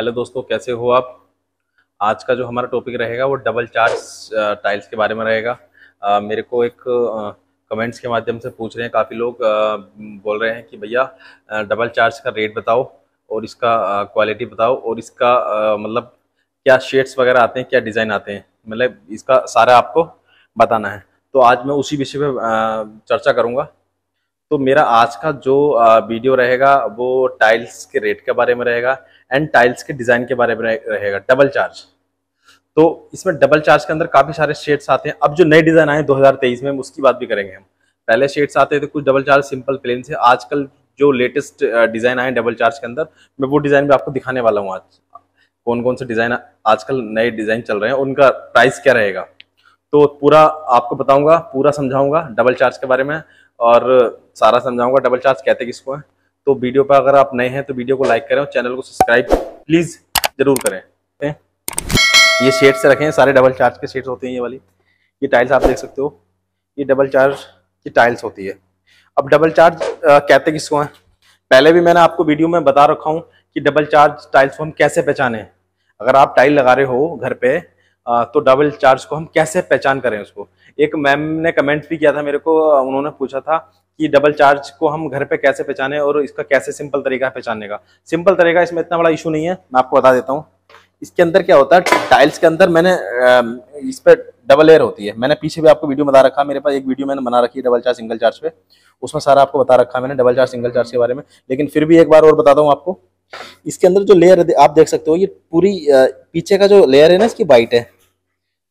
hello दोस्तों कैसे हो आप आज का जो हमारा टॉपिक रहेगा वो डबल चार्ज टाइल्स के बारे में रहेगा मेरे को एक कमेंट्स के माध्यम से पूछ रहे हैं काफ़ी लोग बोल रहे हैं कि भैया डबल चार्ज का रेट बताओ और इसका क्वालिटी बताओ और इसका मतलब क्या शेड्स वगैरह आते हैं क्या डिज़ाइन आते हैं मतलब इसका सारा आपको बताना है तो आज मैं उसी विषय पर चर्चा करूँगा तो मेरा आज का जो वीडियो रहेगा वो टाइल्स के रेट के बारे में रहेगा एंड टाइल्स के डिज़ाइन के बारे में रहेगा डबल चार्ज तो इसमें डबल चार्ज के अंदर काफ़ी सारे शेड्स आते हैं अब जो नए डिज़ाइन आए 2023 में उसकी बात भी करेंगे हम पहले शेड्स आते थे कुछ डबल चार्ज सिंपल प्लेन से आजकल जो लेटेस्ट डिज़ाइन आए डबल चार्ज के अंदर मैं वो डिज़ाइन भी आपको दिखाने वाला हूँ आज कौन कौन से डिज़ाइन आजकल नए डिज़ाइन चल रहे हैं उनका प्राइस क्या रहेगा तो पूरा आपको बताऊंगा पूरा समझाऊंगा डबल चार्ज के बारे में और सारा समझाऊंगा डबल चार्ज कहते किसको है तो वीडियो पर अगर आप नए हैं तो वीडियो को लाइक करें और चैनल को सब्सक्राइब प्लीज़ ज़रूर करें ये शेड से रखें सारे डबल चार्ज के शेड्स होते हैं ये वाली ये टाइल्स आप देख सकते हो ये डबल चार्ज की टाइल्स होती है अब डबल चार्ज आ, कहते किसको हैं पहले भी मैंने आपको वीडियो में बता रखा हूँ कि डबल चार्ज टाइल्स को हम कैसे पहचाने अगर आप टाइल लगा रहे हो घर पे तो डबल चार्ज को हम कैसे पहचान करें उसको एक मैम ने कमेंट भी किया था मेरे को उन्होंने पूछा था कि डबल चार्ज को हम घर पे कैसे पहचाने और इसका कैसे सिंपल तरीका है पहचानने का सिंपल तरीका इसमें इतना बड़ा इशू नहीं है मैं आपको बता देता हूँ इसके अंदर क्या होता है टाइल्स के अंदर मैंने इस पर डबल लेयर होती है मैंने पीछे भी आपको वीडियो बता रखा मेरे पास एक वीडियो मैंने बना रखी है डबल चार्ज सिंगल चार्ज पे उसमें सारा आपको बता रखा है मैंने डबल चार्ज सिंगल चार्ज के बारे में लेकिन फिर भी एक बार और बताता हूँ आपको इसके अंदर जो लेयर आप देख सकते हो ये पूरी पीछे का जो लेयर है ना इसकी वाइट है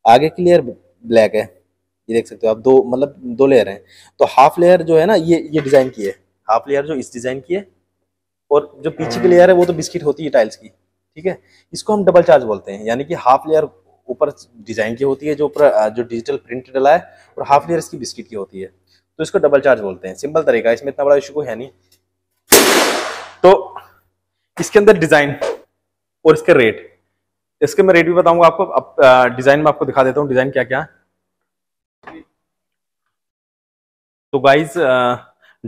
आगे की लेयर ब्लैक है ये देख सकते हो आप दो मतलब दो लेयर हैं तो हाफ लेयर जो है ना ये ये डिज़ाइन की है हाफ लेयर जो इस डिज़ाइन की है और जो पीछे की लेयर है वो तो बिस्किट होती है टाइल्स की ठीक है इसको हम डबल चार्ज बोलते हैं यानी कि हाफ लेयर ऊपर डिज़ाइन की होती है जो ऊपर जो डिजिटल प्रिंट डला है और हाफ लेयर इसकी बिस्किट की होती है तो इसको डबल चार्ज बोलते हैं सिंपल तरीका इसमें इतना बड़ा इशू को है नहीं तो इसके अंदर डिज़ाइन और इसके रेट इसके मैं रेट भी बताऊंगा आपको अब डिज़ाइन में आपको दिखा देता हूँ डिज़ाइन क्या क्या है तो गाइज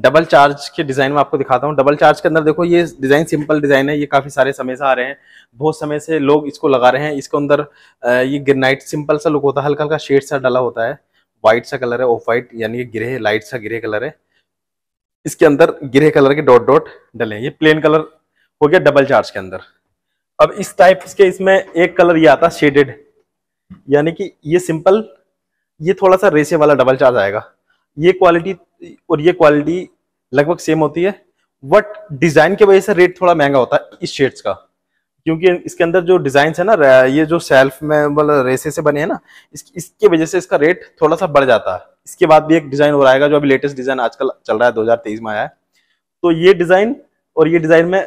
डबल चार्ज के डिज़ाइन में आपको दिखाता हूँ डबल चार्ज के अंदर देखो ये डिज़ाइन सिंपल डिज़ाइन है ये काफ़ी सारे समय से आ रहे हैं बहुत समय से लोग इसको लगा रहे हैं इसके अंदर ये ग्रेनाइट सिंपल सा लुक होता है हल्का हल्का शेड सा डाला होता है व्हाइट सा कलर है ऑफ वाइट यानी ग्रे लाइट सा ग्रे कलर है इसके अंदर ग्रे कलर के डॉट डॉट डले ये प्लेन कलर हो गया डबल चार्ज के अंदर अब इस टाइप के इसमें एक कलर ये आता शेडेड यानी कि ये सिंपल ये थोड़ा सा रेसे वाला डबल चार्ज आएगा ये क्वालिटी और ये क्वालिटी लगभग सेम होती है बट डिजाइन की वजह से रेट थोड़ा महंगा होता है इस शेड्स का क्योंकि इसके अंदर जो डिजाइन है ना ये जो सेल्फ में वाला रेसे से बने हैं ना इस, इसके वजह से इसका रेट थोड़ा सा बढ़ जाता है इसके बाद भी एक डिजाइन और आएगा जो अभी लेटेस्ट डिजाइन आजकल चल रहा है 2023 में आया है तो ये डिजाइन और ये डिजाइन में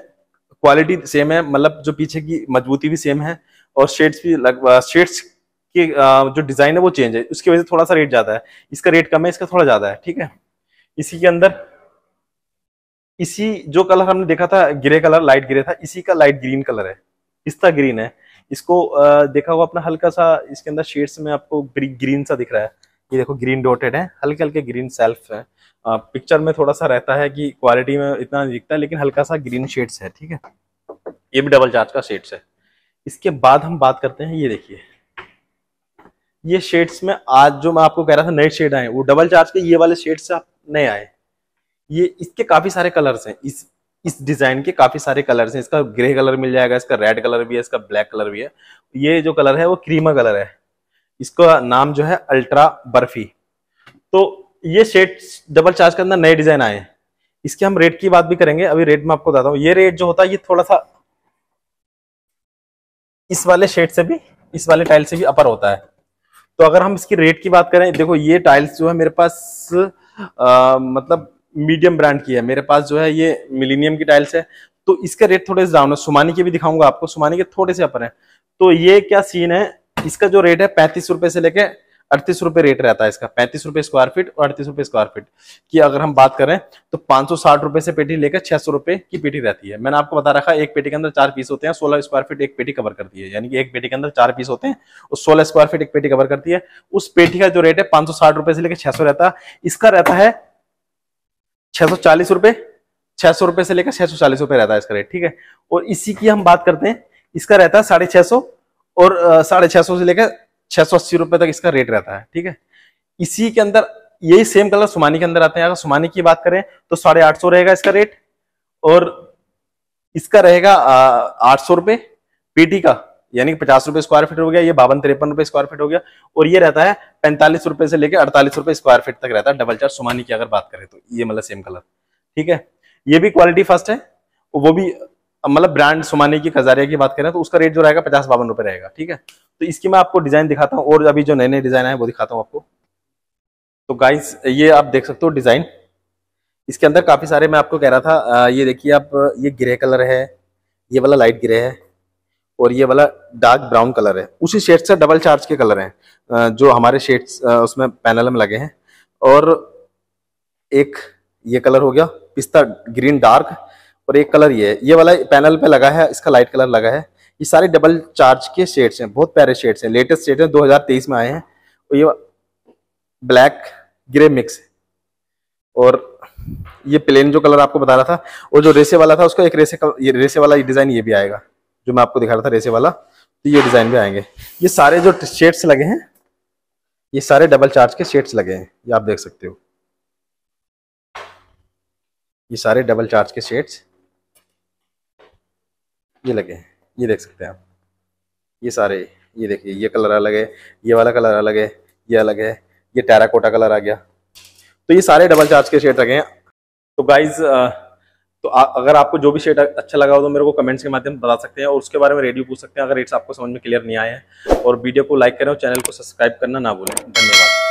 क्वालिटी सेम है मतलब जो पीछे की मजबूती भी सेम है और शेड्स भी शेड्स के जो डिजाइन है वो चेंज है उसकी वजह से थोड़ा सा रेट ज्यादा है इसका रेट कम है इसका थोड़ा ज्यादा है ठीक है इसी के अंदर इसी जो कलर हमने देखा था ग्रे कलर लाइट ग्रे था इसी का लाइट ग्रीन कलर है पिस्ता ग्रीन है इसको देखा हुआ अपना हल्का सा इसके अंदर शेड्स में आपको ग्रीन सा दिख रहा है ये देखो ग्रीन डॉटेड है हल्के हल्के ग्रीन सेल्फ है आ, पिक्चर में थोड़ा सा रहता है कि क्वालिटी में इतना दिखता है लेकिन हल्का सा ग्रीन शेड्स है ठीक है ये भी डबल चार्ज का शेड्स है इसके बाद हम बात करते हैं ये देखिए ये शेड्स में आज जो मैं आपको कह रहा था नए शेड आए वो डबल चार्ज के ये वाले शेड से आप नए आए ये इसके काफी सारे कलर्स हैं इस इस डिजाइन के काफी सारे कलर्स हैं इसका ग्रे कलर मिल जाएगा इसका रेड कलर भी है इसका ब्लैक कलर भी है ये जो कलर है वो क्रीमा कलर है इसका नाम जो है अल्ट्रा बर्फी तो ये शेड डबल चार्ज के अंदर नए डिजाइन आए हैं इसके हम रेट की बात भी करेंगे अभी रेट में आपको बताता हूँ ये रेट जो होता है ये थोड़ा सा इस वाले शेड से भी इस वाले टाइल से भी अपर होता है तो अगर हम इसकी रेट की बात करें देखो ये टाइल्स जो है मेरे पास आ, मतलब मीडियम ब्रांड की है मेरे पास जो है ये मिलीनियम की टाइल्स है तो इसका रेट थोड़े से डाउन है सुमानी के भी दिखाऊंगा आपको सुमानी के थोड़े से अपर है तो ये क्या सीन है इसका जो रेट है पैंतीस रुपए से लेके अड़तीस रुपए रेट रहता है इसका पैंतीस रुपए स्क्वायर फीट और अड़तीस रुपए स्क्वायर फीट की अगर हम बात करें तो पांच सौ साठ रुपए से पेटी लेकर छह सौ रुपए की पेटी रहती है मैंने आपको बता रखा एक पेटी के अंदर चार पीस होते हैं सोलह स्क्वायर फीट एक पेटी कवर करती है यानी कि एक पेटी के अंदर चार पीस होते हैं और सोलह स्क्वायर फीट एक पेटी कवर करती है उस पेटी का जो रेट है पांच रुपए से लेकर छह रहता है इसका रहता है छह सौ चालीस रुपए छह सौ रुपए से लेकर छह सौ चालीस रुपए रहता है इसका रेट ठीक है और इसी की हम बात करते हैं इसका रहता है साढ़े छह सौ और साढ़े छह सौ से लेकर छह सौ अस्सी रुपए तक इसका रेट रहता है ठीक है इसी के अंदर यही सेम कलर सुमानी के अंदर आते हैं अगर सुमानी की बात करें तो साढ़े आठ सौ रहेगा इसका रेट और इसका रहेगा आठ सौ रुपए पेटी का यानी कि पचास रुपए स्क्वायर फीट हो गया ये बावन तिरपन रुपए स्क्वायर फीट हो गया और ये रहता है पैंतालीस रुपए से लेकर अड़तालीस रुपए स्क्वायर फीट तक रहता है डबल चार सुमानी की अगर बात करें तो ये मतलब सेम कलर ठीक है ये भी क्वालिटी फर्स्ट है वो भी मतलब ब्रांड सुमानी की खजारिया की बात करें तो उसका रेट जो रहेगा पचास बावन रुपए रहेगा ठीक है तो इसकी मैं आपको डिजाइन दिखाता हूँ और अभी जो नए नए डिजाइन है वो दिखाता हूँ आपको तो गाइस ये आप देख सकते हो डिजाइन इसके अंदर काफी सारे मैं आपको कह रहा था ये देखिए आप ये ग्रे कलर है ये वाला लाइट ग्रे है और ये वाला डार्क ब्राउन कलर है उसी शेड से डबल चार्ज के कलर हैं जो हमारे शेड्स उसमें पैनल में लगे हैं और एक ये कलर हो गया पिस्ता ग्रीन डार्क और एक कलर ये है ये वाला पैनल पे लगा है इसका लाइट कलर लगा है ये सारे डबल चार्ज के शेड्स हैं बहुत प्यारे शेड्स हैं लेटेस्ट शेड हैं 2023 में आए हैं और ये ब्लैक ग्रे मिक्स और ये प्लेन जो कलर आपको बता रहा था और जो रेसे वाला था उसका एक रेसे कलर, ये रेसे वाला डिज़ाइन ये भी आएगा जो मैं आपको दिखा रहा था रेसे वाला तो ये डिज़ाइन भी आएंगे ये सारे जो शेड्स लगे हैं ये सारे डबल चार्ज के शेड्स लगे हैं ये आप देख सकते हो ये सारे डबल चार्ज के शेड्स ये लगे हैं ये देख सकते हैं आप ये सारे ये देखिए ये कलर अलग है ये वाला कलर अलग है ये अलग है ये टेराकोटा कलर आ गया तो ये सारे डबल चार्ज के शेड लगे हैं तो गाइज तो आ, अगर आपको जो भी शेड अच्छा लगा हो तो मेरे को कमेंट्स के माध्यम बता सकते हैं और उसके बारे में रेडियो पूछ सकते हैं अगर रेट्स आपको समझ में क्लियर नहीं आए हैं और वीडियो को लाइक करें और चैनल को सब्सक्राइब करना ना भूलें धन्यवाद